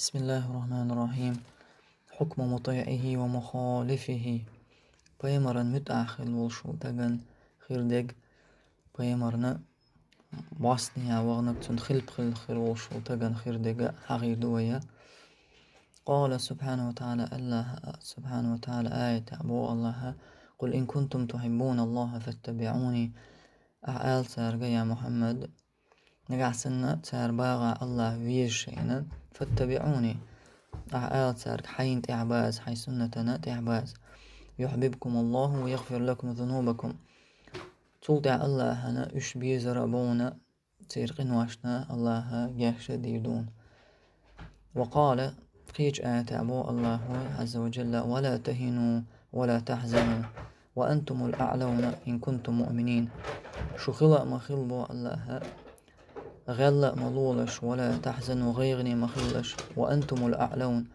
بسم الله الرحمن الرحيم حكم مطيعه ومخالفه paýmaran mütahil bolşuldagan hirdeg paýmarna basny ýagna خل hilp-hil hir bolşuldagan hirdege hagydy we قال سبحانه وتعالى الله سبحانه وتعالى آية أبو الله قل إن كنتم تحبون الله فاتبعوني أعال سارجا يا محمد نگه تار باغا الله ويش إنن فاتبعوني أعاد سر حين تعباز حي سنتنا تعباز يحببكم الله ويغفر لكم ذنوبكم تولدع الله أنا إش بيزربونا تير واشنا الله جهش ديدون وقال قيج أبو الله عز وجل ولا تهنوا ولا تحزنوا وأنتم الأعلون إن كنتم مؤمنين شخلا ما خلبوا الله غلق ملولش ولا تحزن غيغني مخلش وأنتم الأعلون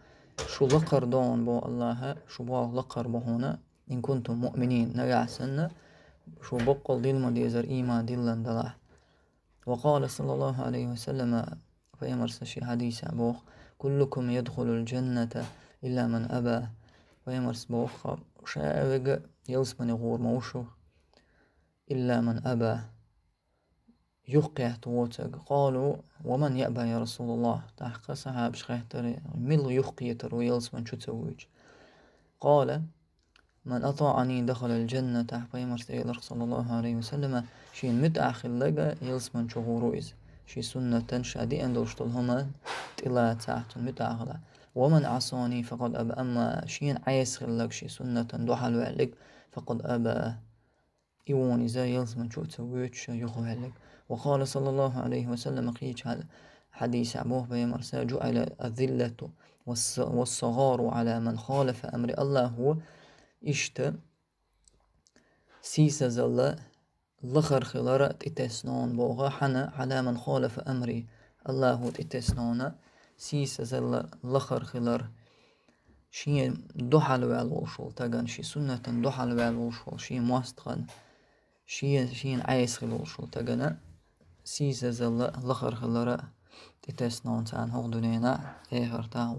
شو لقر دون بو الله شو بو لقر بو هنا إن كنتم مؤمنين نجع سنة شو بقل ما ديزر إيمان دلن دلح وقال صلى الله عليه وسلم فيمرس شي حديث بوخ كلكم يدخل الجنة إلا من أبى فيمرس بوخ شاوغ يلسمن غور موشو إلا من أبى يوقع توتق قالوا ومن يأبى يا رسول الله تحقى سحاب شخيتر ملو اللي يوقي ترويلز من شو تسويج قال من أطاعني دخل الجنة تحقى اللَّهِ صلى الله عليه وسلم شين متأخل لغا يلس من شغورو إز شي سنة تنشادي أندوشت لهما تلا تحت متأخلة ومن عصاني فقد أبى أما شين عيس خلق شي سنة دوحل وعلق فقد أبى يوون إذا ما شو تسويتش يخو هلك وقال صلى الله عليه وسلم قيش هذا حديث أبوه بيمرسا جعل الذلة والصغار على من خالف أمر الله هو إشت سيسة زلة لخر خلارة تتسنون بوغا حنا على من خالف أمر الله هو تتسنون سيسة زلة لخر خلار شين دوحل والوشول تغن شي سنة دوحل والوشول شي موستغن Шиен eisgeloel schot agana. Sisa zal lachar gelara. Dit is nou aan hoogdoenena. Egerta,